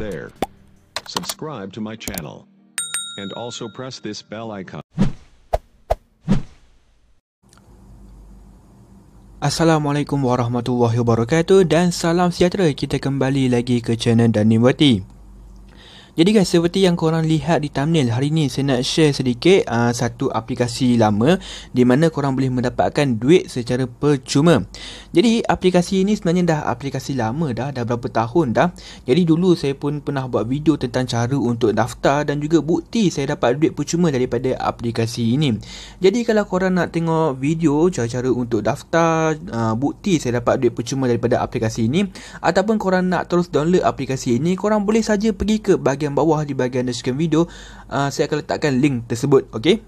there. Subscribe to my channel. And also press this bell icon. Assalamualaikum warahmatullahi wabarakatuh dan salam sejahtera. Kita kembali lagi ke channel Wati. Jadi guys, seperti yang korang lihat di thumbnail hari ni saya nak share sedikit uh, satu aplikasi lama di mana korang boleh mendapatkan duit secara percuma. Jadi aplikasi ini sebenarnya dah aplikasi lama dah, dah berapa tahun dah. Jadi dulu saya pun pernah buat video tentang cara untuk daftar dan juga bukti saya dapat duit percuma daripada aplikasi ini. Jadi kalau korang nak tengok video cara-cara untuk daftar, uh, bukti saya dapat duit percuma daripada aplikasi ini ataupun korang nak terus download aplikasi ini, korang boleh saja pergi ke bagi bahagian bawah di bahagian deskripsi video uh, saya akan letakkan link tersebut okey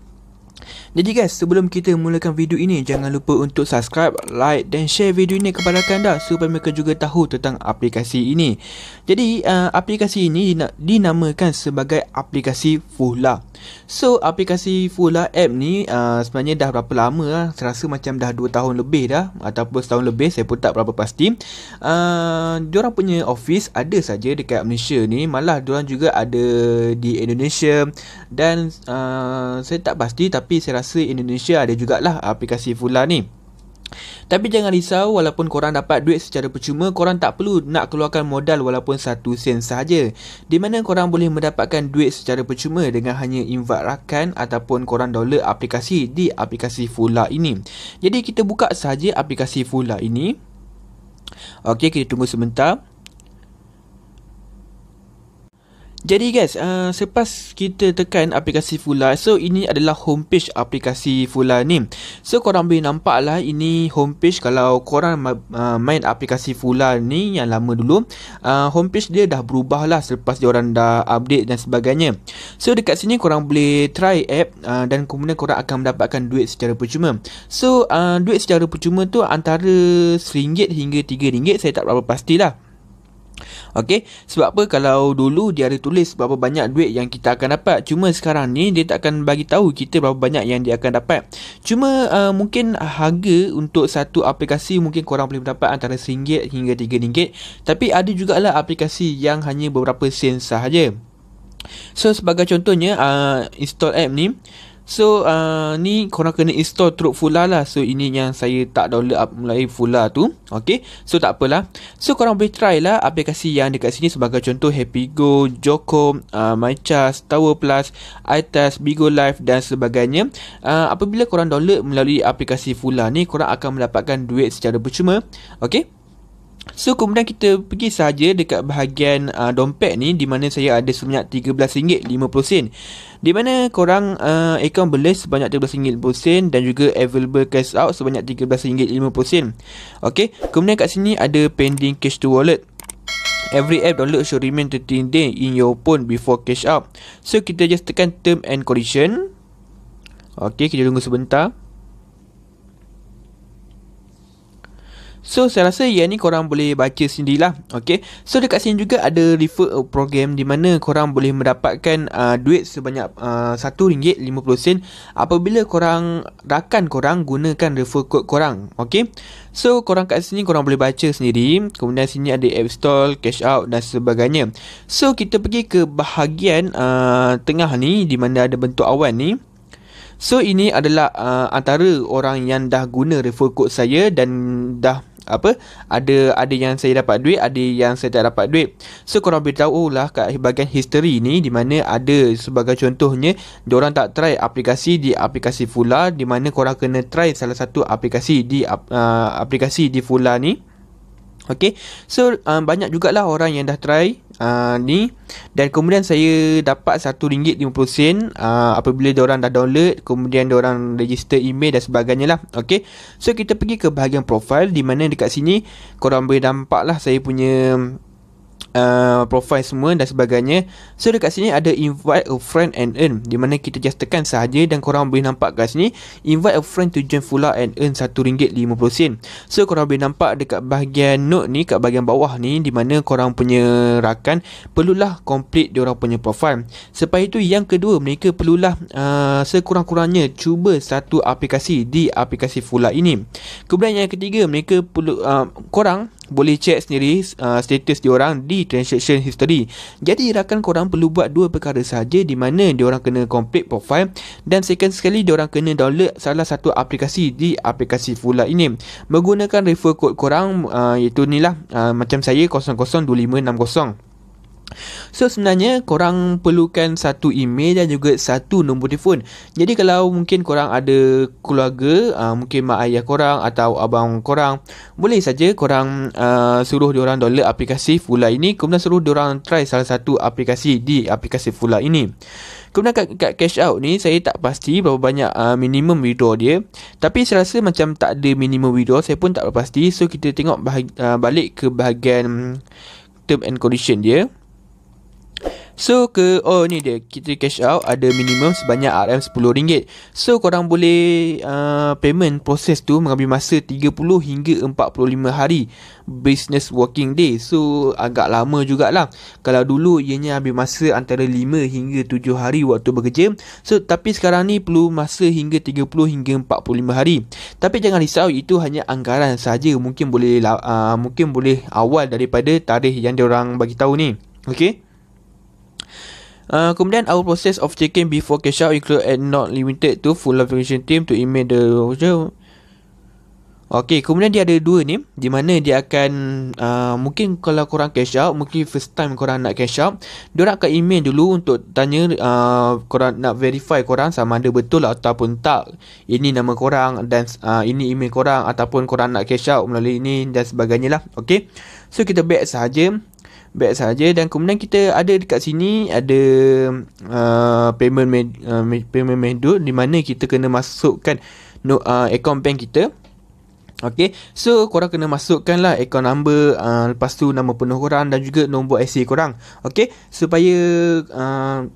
jadi guys, sebelum kita mulakan video ini, jangan lupa untuk subscribe, like dan share video ini kepada anda supaya mereka juga tahu tentang aplikasi ini. Jadi, uh, aplikasi ini dinamakan sebagai aplikasi Fula. So, aplikasi Fula app ni uh, sebenarnya dah berapa lama lah. Saya rasa macam dah 2 tahun lebih dah ataupun setahun lebih, saya pun tak berapa pasti. Uh, diorang punya office ada saja dekat Malaysia ni. Malah diorang juga ada di Indonesia dan uh, saya tak pasti tapi tapi saya rasa Indonesia ada jugalah ah, aplikasi Fula ni. Tapi jangan risau walaupun korang dapat duit secara percuma korang tak perlu nak keluarkan modal walaupun satu sen sahaja di mana korang boleh mendapatkan duit secara percuma dengan hanya invite rakan ataupun korang download aplikasi di aplikasi Fula ini. Jadi kita buka sahaja aplikasi Fula ini. Okey kita tunggu sebentar. Jadi guys, uh, selepas kita tekan aplikasi Fula, so ini adalah homepage aplikasi Fula ni. So korang boleh nampak lah ini homepage kalau korang uh, main aplikasi Fula ni yang lama dulu. Uh, homepage dia dah berubah lah selepas diorang dah update dan sebagainya. So dekat sini korang boleh try app uh, dan kemudian korang akan mendapatkan duit secara percuma. So uh, duit secara percuma tu antara RM1 hingga RM3 saya tak berapa pastilah. lah. Okey, sebab apa kalau dulu dia ada tulis berapa banyak duit yang kita akan dapat, cuma sekarang ni dia tak akan bagi tahu kita berapa banyak yang dia akan dapat. Cuma uh, mungkin harga untuk satu aplikasi mungkin kurang boleh dapat antara RM1 hingga RM3, tapi ada jugalah aplikasi yang hanya beberapa sen sahaja. So sebagai contohnya uh, install app ni So uh, ni korang kena install truk Fula lah So ini yang saya tak download up mulai Fula tu Okay So tak apalah So korang boleh try lah aplikasi yang dekat sini Sebagai contoh Happy Go, Joko, uh, MyChas, Tower Plus, iTas, Bigo Live dan sebagainya uh, Apabila korang download melalui aplikasi Fula ni Korang akan mendapatkan duit secara percuma Okay So kemudian kita pergi saja dekat bahagian uh, dompet ni di mana saya ada sebanyak RM13.50 di mana korang uh, account balance sebanyak RM13.50 dan juga available cash out sebanyak RM13.50 Okay, kemudian kat sini ada pending cash to wallet Every app download should remain 13 day in your phone before cash out So kita just tekan term and condition Okay, kita tunggu sebentar So saya rasa yang ni korang boleh baca sendirilah Okay So dekat sini juga ada refer uh, program Di mana korang boleh mendapatkan uh, duit sebanyak RM1.50 uh, Apabila korang rakan korang gunakan refer code korang Okay So korang kat sini korang boleh baca sendiri Kemudian sini ada app install, cash out dan sebagainya So kita pergi ke bahagian uh, tengah ni Di mana ada bentuk awan ni So ini adalah uh, antara orang yang dah guna referral code saya dan dah apa ada ada yang saya dapat duit ada yang saya tak dapat duit so korang boleh tahu oh lah kat bahagian history ni di mana ada sebagai contohnya diorang tak try aplikasi di aplikasi Fula di mana korang kena try salah satu aplikasi di uh, aplikasi di Fula ni Okay, so um, banyak jugalah orang yang dah try uh, ni dan kemudian saya dapat RM1.50 uh, ah, apabila orang dah download kemudian orang register email dan sebagainya lah ok so kita pergi ke bahagian profil di mana dekat sini korang boleh nampak lah saya punya uh, profile semua dan sebagainya So dekat sini ada invite a friend and earn Di mana kita just tekan sahaja dan korang boleh nampak kat sini Invite a friend to join Fula and earn RM1.50 So korang boleh nampak dekat bahagian note ni Kat bahagian bawah ni Di mana korang punya rakan Perlulah complete diorang punya profile Supaya itu yang kedua Mereka perlulah uh, sekurang-kurangnya Cuba satu aplikasi di aplikasi Fula ini Kemudian yang ketiga Mereka perlu uh, Korang boleh check sendiri uh, status diorang di transaction history. Jadi rakan korang perlu buat dua perkara saja di mana diorang kena complete profile dan second sekali diorang kena download salah satu aplikasi di aplikasi Fula ini. Menggunakan refer code korang uh, iaitu ni lah uh, macam saya 00 2560. So sebenarnya korang perlukan satu email dan juga satu nombor telefon. Jadi kalau mungkin korang ada keluarga, uh, mungkin mak ayah korang atau abang korang, boleh saja korang uh, suruh diorang download aplikasi Fula ini kemudian suruh diorang try salah satu aplikasi di aplikasi Fula ini. Kemudian kat, kat cash out ni saya tak pasti berapa banyak uh, minimum video dia tapi saya rasa macam tak ada minimum video, saya pun tak pasti so kita tengok bahag- uh, balik ke bahagian term and condition dia. So ke Oh ni dia Kita cash out Ada minimum sebanyak RM10 So korang boleh uh, Payment proses tu Mengambil masa 30 hingga 45 hari Business working day So agak lama jugalah Kalau dulu ianya ambil masa Antara 5 hingga 7 hari Waktu bekerja So tapi sekarang ni Perlu masa hingga 30 hingga 45 hari Tapi jangan risau Itu hanya anggaran saja Mungkin boleh uh, Mungkin boleh awal daripada Tarikh yang diorang bagi tahu ni Okay Uh, kemudian our process of checking before cash out include and not limited to full verification team to email the user. Okay, kemudian dia ada dua ni di mana dia akan uh, mungkin kalau korang cash out, mungkin first time korang nak cash out, dia orang akan email dulu untuk tanya uh, korang nak verify korang sama ada betul ataupun tak. Ini nama korang dan uh, ini email korang ataupun korang nak cash out melalui ini dan sebagainya lah. Okay, so kita back sahaja bag saja dan kemudian kita ada dekat sini ada uh, payment med, uh, payment method di mana kita kena masukkan no, uh, account bank kita Okay, so korang kena masukkan lah account number, uh, lepas tu nama penuh korang dan juga nombor IC korang. Okay, supaya uh,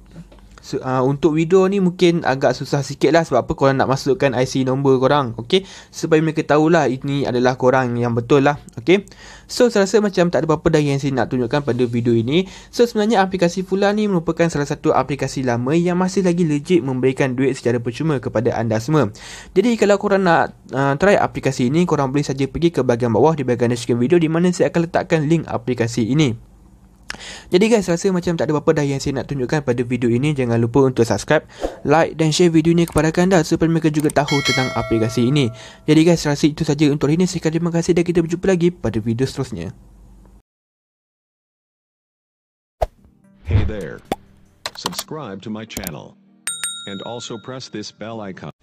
so, uh, ah, untuk video ni mungkin agak susah sikit lah sebab apa korang nak masukkan IC nombor korang okay? supaya mereka tahulah ini adalah korang yang betul lah okay? so saya rasa macam tak ada apa-apa dah yang saya nak tunjukkan pada video ini so sebenarnya aplikasi Fula ni merupakan salah satu aplikasi lama yang masih lagi legit memberikan duit secara percuma kepada anda semua jadi kalau korang nak uh, try aplikasi ini korang boleh saja pergi ke bahagian bawah di bahagian deskripsi video di mana saya akan letakkan link aplikasi ini jadi guys rasa macam tak ada apa-apa dah yang saya nak tunjukkan pada video ini Jangan lupa untuk subscribe, like dan share video ini kepada anda Supaya mereka juga tahu tentang aplikasi ini Jadi guys rasa itu saja untuk hari ini Sekian terima kasih dan kita berjumpa lagi pada video seterusnya Hey there, subscribe to my channel And also press this bell icon